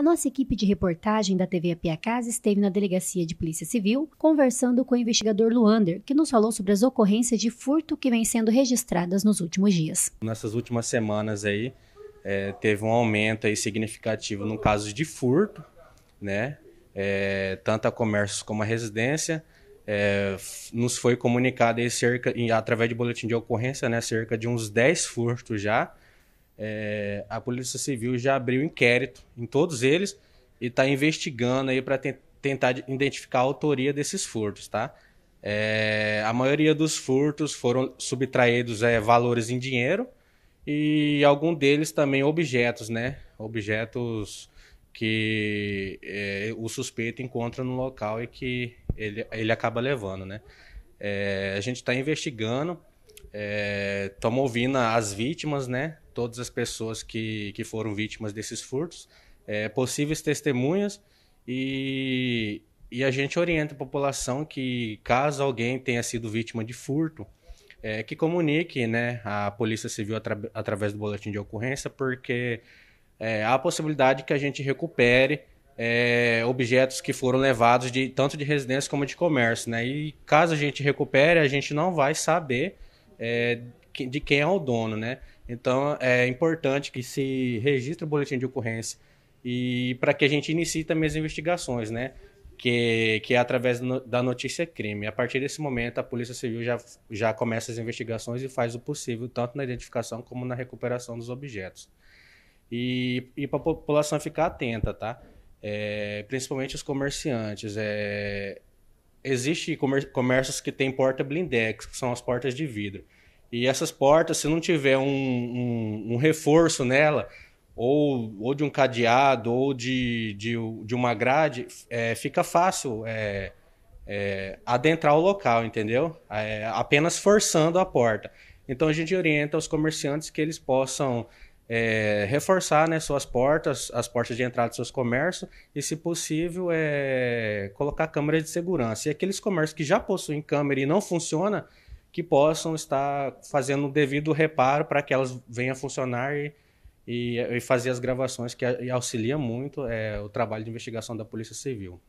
A nossa equipe de reportagem da TV Apiacás esteve na Delegacia de Polícia Civil conversando com o investigador Luander, que nos falou sobre as ocorrências de furto que vêm sendo registradas nos últimos dias. Nessas últimas semanas aí, é, teve um aumento aí significativo no caso de furto, né? É, tanto a comércios como a residência. É, nos foi comunicado aí cerca, através de boletim de ocorrência, né, cerca de uns 10 furtos já, é, a Polícia Civil já abriu inquérito em todos eles e está investigando aí para te tentar identificar a autoria desses furtos, tá? É, a maioria dos furtos foram subtraídos é, valores em dinheiro e algum deles também objetos, né? Objetos que é, o suspeito encontra no local e que ele, ele acaba levando, né? É, a gente está investigando, estamos é, ouvindo as vítimas, né? todas as pessoas que, que foram vítimas desses furtos, é, possíveis testemunhas e, e a gente orienta a população que caso alguém tenha sido vítima de furto, é, que comunique né, a Polícia Civil atra através do boletim de ocorrência, porque é, há a possibilidade que a gente recupere é, objetos que foram levados de tanto de residência como de comércio. Né? E caso a gente recupere, a gente não vai saber é, de quem é o dono. Né? Então, é importante que se registre o boletim de ocorrência e para que a gente inicie também as investigações, né? Que, que é através da notícia crime. A partir desse momento, a Polícia Civil já, já começa as investigações e faz o possível, tanto na identificação como na recuperação dos objetos. E, e para a população ficar atenta, tá? É, principalmente os comerciantes. É, Existem comércios que têm porta blindex, que são as portas de vidro. E essas portas, se não tiver um, um, um reforço nela, ou, ou de um cadeado, ou de, de, de uma grade, é, fica fácil é, é, adentrar o local, entendeu? É, apenas forçando a porta. Então a gente orienta os comerciantes que eles possam é, reforçar né, suas portas, as portas de entrada dos seus comércios e, se possível, é, colocar câmera de segurança. E aqueles comércios que já possuem câmera e não funciona, que possam estar fazendo o devido reparo para que elas venham a funcionar e, e, e fazer as gravações, que auxilia muito é, o trabalho de investigação da Polícia Civil.